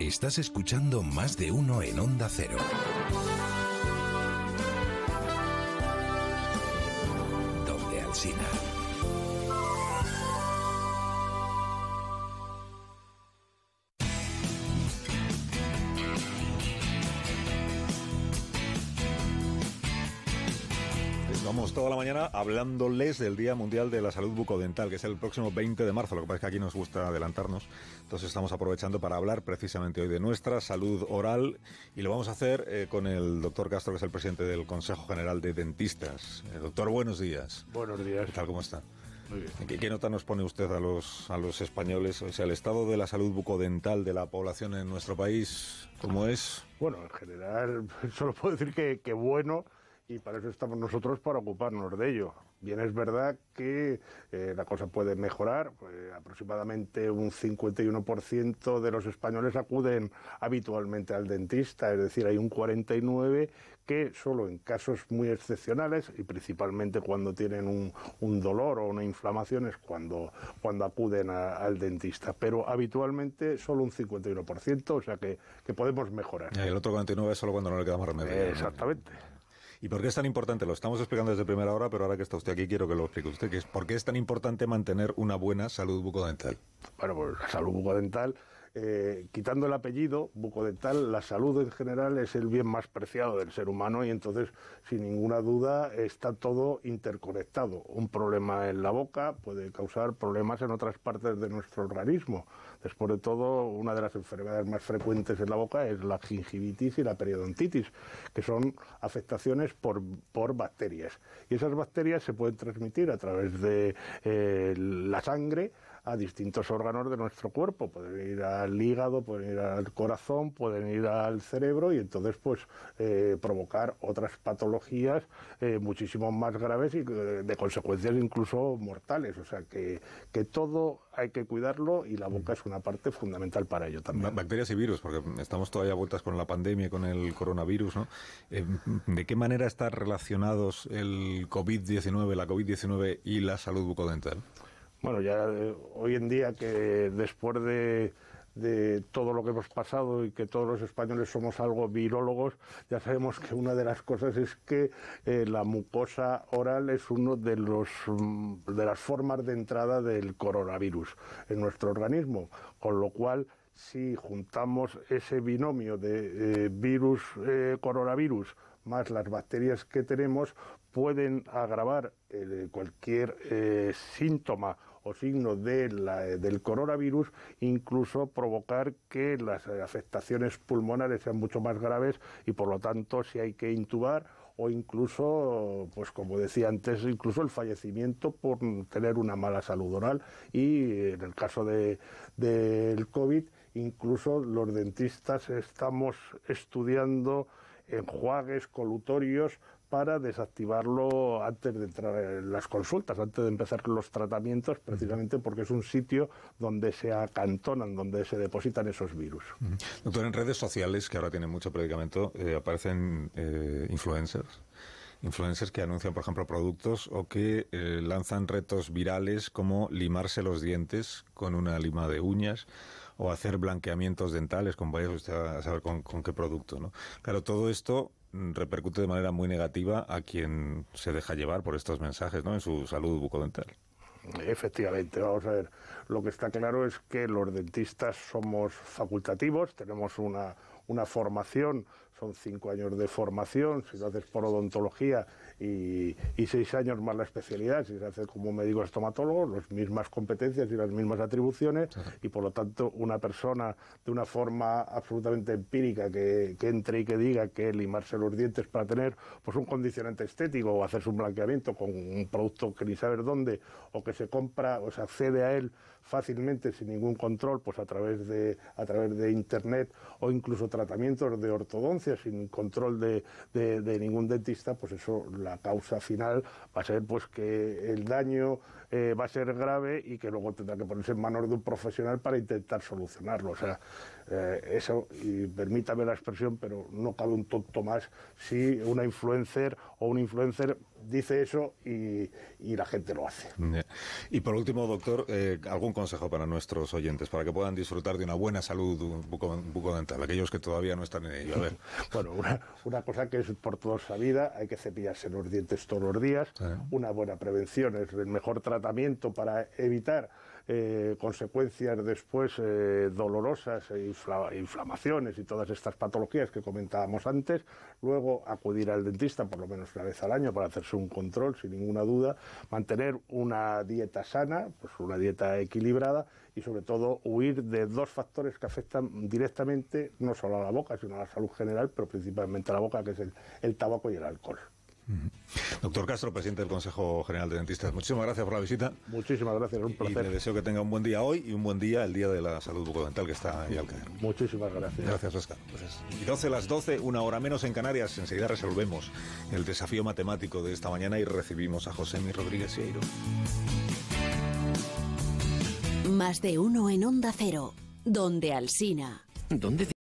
Estás escuchando más de uno en Onda Cero. Donde Alcina. Estamos toda la mañana hablándoles del Día Mundial de la Salud Bucodental, que es el próximo 20 de marzo. Lo que pasa es que aquí nos gusta adelantarnos. Entonces estamos aprovechando para hablar precisamente hoy de nuestra salud oral y lo vamos a hacer eh, con el doctor Castro, que es el presidente del Consejo General de Dentistas. Eh, doctor, buenos días. Buenos días. ¿Qué tal? ¿Cómo está? Muy bien. ¿Qué, nota nos pone usted a los, a los españoles? O sea, el estado de la salud bucodental de la población en nuestro país, ¿cómo es? Bueno, en general, solo puedo decir que, que bueno y para eso estamos nosotros, para ocuparnos de ello. Bien, es verdad que eh, la cosa puede mejorar. Eh, aproximadamente un 51% de los españoles acuden habitualmente al dentista, es decir, hay un 49% que solo en casos muy excepcionales y principalmente cuando tienen un, dolor o una inflamación es cuando, cuando acuden al dentista. Pero habitualmente solo un 51%, o sea que, que podemos mejorar. el otro 49% es solo cuando no le queda más remedio. Exactamente. ¿Y por qué es tan importante? Lo estamos explicando desde primera hora, pero ahora que está usted aquí quiero que lo explique usted, es por qué es tan importante mantener una buena salud bucodental. Bueno, pues la salud bucodental eh, quitando el apellido, bucodental, la salud en general es el bien más preciado del ser humano y entonces, sin ninguna duda, está todo interconectado. Un problema en la boca puede causar problemas en otras partes de nuestro organismo. Después de todo, una de las enfermedades más frecuentes en la boca es la gingivitis y la periodontitis, que son afectaciones por, bacterias. Y esas bacterias se pueden transmitir a través de eh, la sangre, a distintos órganos de nuestro cuerpo. Pueden ir al hígado, pueden ir al corazón, pueden ir al cerebro y entonces pues eh, provocar otras patologías eh, muchísimo más graves y eh, de consecuencias incluso mortales. O sea que, todo hay que cuidarlo y la boca es una parte fundamental para ello también. Bacterias y virus, porque estamos todavía vueltas con la pandemia con el coronavirus, ¿no? ¿De qué manera están relacionados el COVID-19, la COVID-19 y la salud bucodental? bueno, ya eh, hoy en día que después de, todo lo que hemos pasado y que todos los españoles somos algo virólogos, ya sabemos que una de las cosas es que eh, la mucosa oral es uno de, los, mm, de las formas de entrada del coronavirus en nuestro organismo, con lo cual si juntamos ese binomio de eh, virus coronavirus más las bacterias que tenemos pueden agravar cualquier síntoma o signo del coronavirus, incluso provocar que las eh, afectaciones pulmonares sean mucho más graves y por lo tanto si hay que intubar o incluso, pues como decía antes, incluso el fallecimiento por tener una mala salud oral y en el caso del COVID, incluso los dentistas estamos estudiando enjuagues colutorios para desactivarlo antes de entrar en las consultas, antes de empezar los tratamientos, precisamente porque es un sitio donde se acantonan, donde se depositan esos virus. Doctor, en redes sociales, que ahora tienen mucho predicamento, eh, aparecen eh, influencers influencers que anuncian, por ejemplo, productos o que eh, lanzan retos virales como limarse los dientes con una lima de uñas o hacer blanqueamientos dentales con vaya usted a saber con, qué producto. ¿no? Claro, todo esto mm, repercute de manera muy negativa a quien se deja llevar por estos mensajes ¿no? en su salud bucodental. Efectivamente, vamos a ver. Lo que está claro es que los dentistas somos facultativos, tenemos una, una formación, son cinco años de formación, si lo haces por odontología y, seis años más la especialidad, si se hace como médico estomatólogo, las mismas competencias y las mismas atribuciones, y por lo tanto una persona de una forma absolutamente empírica que, entre y que diga que limarse los dientes para tener pues un condicionante estético o hacerse un blanqueamiento con un producto que ni saber dónde o que se compra o se accede a él fácilmente sin ningún control pues a través de a través de internet o incluso tratamientos de ortodoncia sin control de, de, ningún dentista, pues eso, la causa final va a ser pues que el daño eh, va a ser grave y que luego tendrá que ponerse en manos de un profesional para intentar solucionarlo. O sea, eh, eso, y permítame la expresión, pero no cabe un tonto más si una influencer o un influencer dice eso y, y, la gente lo hace. Y por último, doctor, eh, algún consejo para nuestros oyentes, para que puedan disfrutar de una buena salud bucodental, aquellos que todavía no están en ello. bueno, una, cosa que es por toda vida, hay que cepillarse los dientes todos los días, una buena prevención es el mejor tratamiento para evitar eh, consecuencias después eh, dolorosas, eh, inflamaciones y todas estas patologías que comentábamos antes. Luego acudir al dentista por lo menos una vez al año para hacerse un control, sin ninguna duda. Mantener una dieta sana, pues una dieta equilibrada y sobre todo huir de dos factores que afectan directamente no solo a la boca, sino a la salud general, pero principalmente a la boca, que es el tabaco y el alcohol. Doctor Castro, presidente del Consejo General de Dentistas, muchísimas gracias por la visita. Muchísimas gracias, un placer. Y le deseo que tenga un buen día hoy y un buen día el Día de la Salud Bucodental que está ahí al caer. Muchísimas gracias. Gracias, Oscar. y 12 las 12, una hora menos en Canarias. Enseguida resolvemos el desafío matemático de esta mañana y recibimos a José Mi Rodríguez Sieiro. Más de uno en Onda Cero, donde Alsina. ¿Dónde